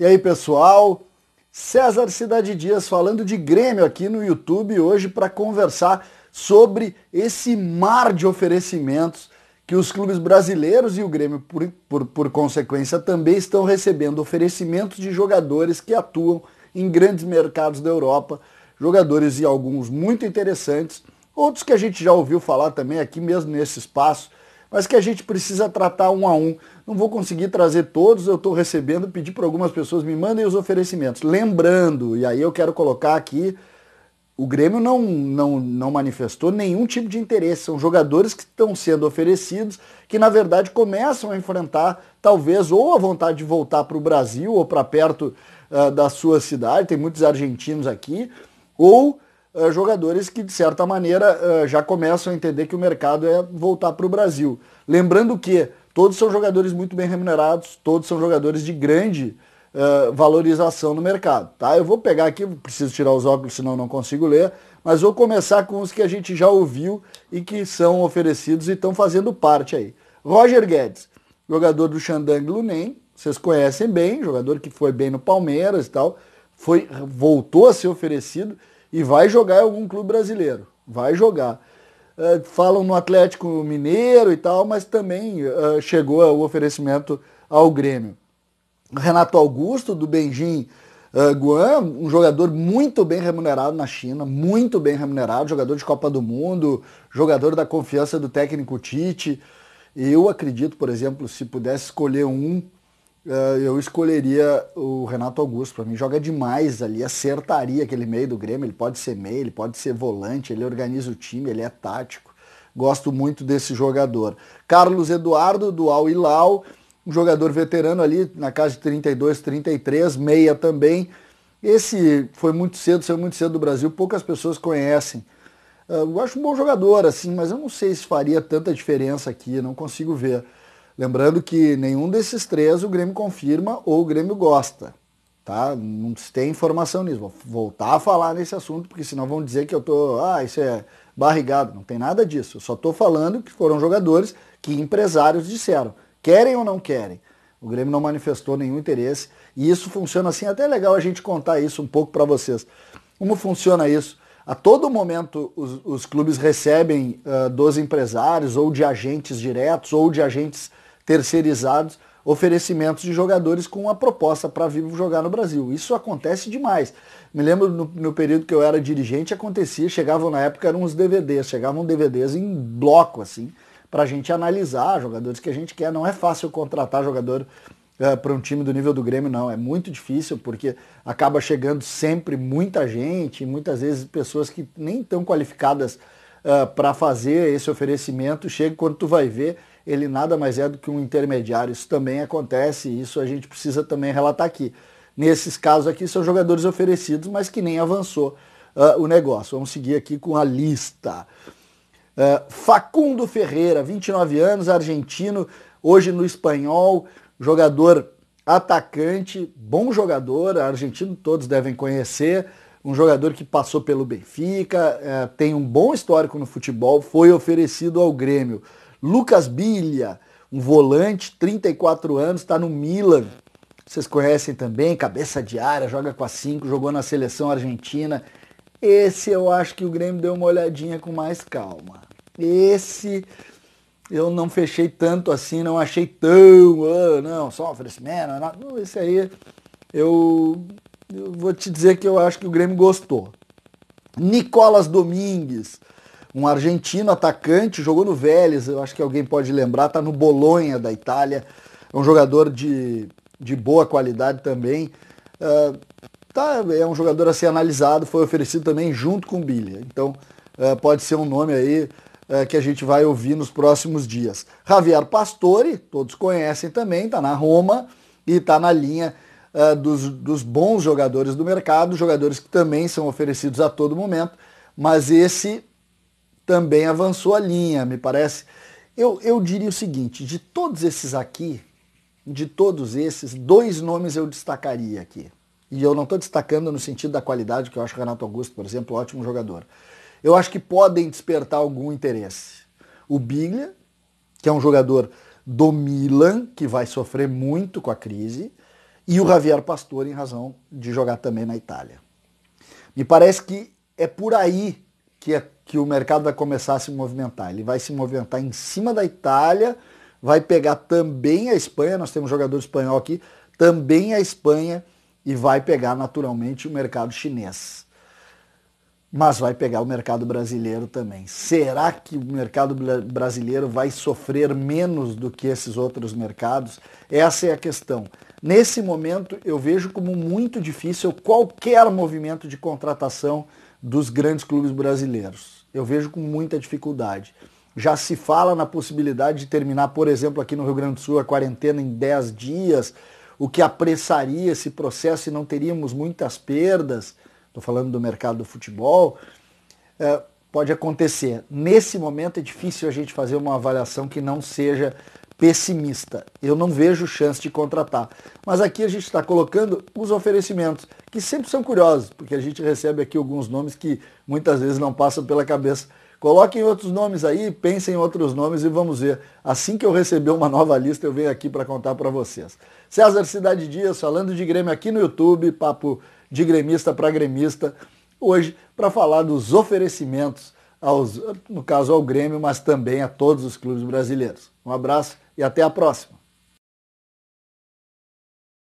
E aí, pessoal? César Cidade Dias falando de Grêmio aqui no YouTube hoje para conversar sobre esse mar de oferecimentos que os clubes brasileiros e o Grêmio, por, por, por consequência, também estão recebendo oferecimentos de jogadores que atuam em grandes mercados da Europa, jogadores e alguns muito interessantes, outros que a gente já ouviu falar também aqui mesmo nesse espaço, mas que a gente precisa tratar um a um. Não vou conseguir trazer todos, eu estou recebendo, pedi para algumas pessoas, me mandem os oferecimentos. Lembrando, e aí eu quero colocar aqui, o Grêmio não, não, não manifestou nenhum tipo de interesse. São jogadores que estão sendo oferecidos, que na verdade começam a enfrentar, talvez, ou a vontade de voltar para o Brasil ou para perto uh, da sua cidade, tem muitos argentinos aqui, ou eh, jogadores que, de certa maneira, uh, já começam a entender que o mercado é voltar para o Brasil. Lembrando que todos são jogadores muito bem remunerados, todos são jogadores de grande uh, valorização no mercado. Tá? Eu vou pegar aqui, preciso tirar os óculos, senão não consigo ler, mas vou começar com os que a gente já ouviu e que são oferecidos e estão fazendo parte aí. Roger Guedes, jogador do Xandang Lunen, vocês conhecem bem, jogador que foi bem no Palmeiras e tal, foi, voltou a ser oferecido e vai jogar em algum clube brasileiro. Vai jogar. Uh, falam no Atlético Mineiro e tal, mas também uh, chegou o oferecimento ao Grêmio. Renato Augusto, do Benjim uh, é, Guan, um jogador muito bem remunerado na China, muito bem remunerado, jogador de Copa do Mundo, jogador da confiança do técnico Tite. Eu acredito, por exemplo, se pudesse escolher um, é, eu escolheria o Renato Augusto. Para mim, joga demais ali, acertaria aquele meio do Grêmio. Ele pode ser meio, ele pode ser volante, ele organiza o time, ele é tático. Gosto muito desse jogador. Carlos Eduardo, do Al Hilal, um jogador veterano ali, na casa de 32, 33, meia também. Esse foi muito cedo, saiu muito cedo do Brasil, poucas pessoas conhecem. É, eu acho um bom jogador, assim, mas eu não sei se faria tanta diferença aqui, não consigo ver. Lembrando que nenhum desses três o Grêmio confirma ou o Grêmio gosta. Tá? Não tem informação nisso. Vou voltar a falar nesse assunto, porque senão vão dizer que eu tô. Ah, isso é barrigado. Não tem nada disso. Eu só estou falando que foram jogadores que empresários disseram. Querem ou não querem? O Grêmio não manifestou nenhum interesse. E isso funciona assim. Até é legal a gente contar isso um pouco para vocês. Como funciona isso? A todo momento os, os clubes recebem uh, dos empresários ou de agentes diretos ou de agentes terceirizados oferecimentos de jogadores com uma proposta para vir jogar no Brasil. Isso acontece demais. Me lembro no, no, período que eu era dirigente, acontecia, chegavam na época, eram uns DVDs, chegavam DVDs em bloco, assim, para a gente analisar jogadores que a gente quer. Não é fácil contratar jogador uh, eh, para um time do nível do Grêmio, não. É muito difícil, porque acaba chegando sempre muita gente, muitas vezes pessoas que nem estão qualificadas uh, eh, para fazer esse oferecimento. Chega quando tu vai ver ele nada mais é do que um intermediário. Isso também acontece e isso a gente precisa também relatar aqui. Nesses casos aqui são jogadores oferecidos, mas que nem avançou uh, o negócio. Vamos seguir aqui com a lista. Uh, Facundo Ferreira, 29 anos, argentino, hoje no espanhol, jogador atacante, bom jogador, argentino todos devem conhecer, um jogador que passou pelo Benfica, uh, tem um bom histórico no futebol, foi oferecido ao Grêmio. Lucas Bilha, um volante, 34 anos, está no Milan. Vocês conhecem também, cabeça de área, joga com a 5, jogou na seleção argentina. Esse eu acho que o Grêmio deu uma olhadinha com mais calma. Esse eu não fechei tanto assim, não achei tão, ah, não, só oferecimento. Não, esse aí eu, eu vou te dizer que eu acho que o Grêmio gostou. Nicolas Domingues, um argentino atacante, jogou no Vélez, eu acho que alguém pode lembrar, está no Bolonha da Itália, é um jogador de, de boa qualidade também. Uh, tá, é um jogador a ser analisado, foi oferecido também junto com o Billy. Então uh, pode ser um nome aí uh, que a gente vai ouvir nos próximos dias. Javier Pastore, todos conhecem também, está na Roma e está na linha dos, dos bons jogadores do mercado, jogadores que também são oferecidos a todo momento, mas esse também avançou a linha, me parece. Eu, eu diria o seguinte: de todos esses aqui, de todos esses, dois nomes eu destacaria aqui. E eu não estou destacando no sentido da qualidade, que eu acho que o Renato Augusto, por exemplo, um ótimo jogador. Eu acho que podem despertar algum interesse. O Biglia, que é um jogador do Milan, que vai sofrer muito com a crise, e o Javier pastor em razão de jogar também na Itália. Me parece que é por aí que é que o mercado vai começar a se movimentar. Ele vai se movimentar em cima da Itália, vai pegar também a Espanha, nós temos um jogador espanhol aqui, também a Espanha e vai pegar naturalmente o mercado chinês. Mas vai pegar o mercado brasileiro também. Será que o mercado brasileiro vai sofrer menos do que esses outros mercados? Essa é a questão. Nesse momento, eu vejo como muito difícil qualquer movimento de contratação dos grandes clubes brasileiros eu vejo com muita dificuldade. Já se fala na possibilidade de terminar, por exemplo, aqui no Rio Grande do Sul, a quarentena em 10 dias, o que apressaria esse processo e não teríamos muitas perdas. Estou falando do mercado do futebol. É, pode acontecer. Nesse momento é difícil a gente fazer uma avaliação que não seja pessimista. Eu não vejo chance de contratar. Mas aqui a gente está colocando os oferecimentos, que sempre são curiosos, porque a gente recebe aqui alguns nomes que muitas vezes não passam pela cabeça. Coloquem outros nomes aí, pensem em outros nomes e vamos ver. Assim que eu receber uma nova lista, eu venho aqui para contar para vocês. César Cidade Dias, falando de Grêmio aqui no YouTube, papo de gremista para gremista, hoje para falar dos oferecimentos aos, no caso ao Grêmio, mas também a todos os clubes brasileiros. Um abraço e até a próxima.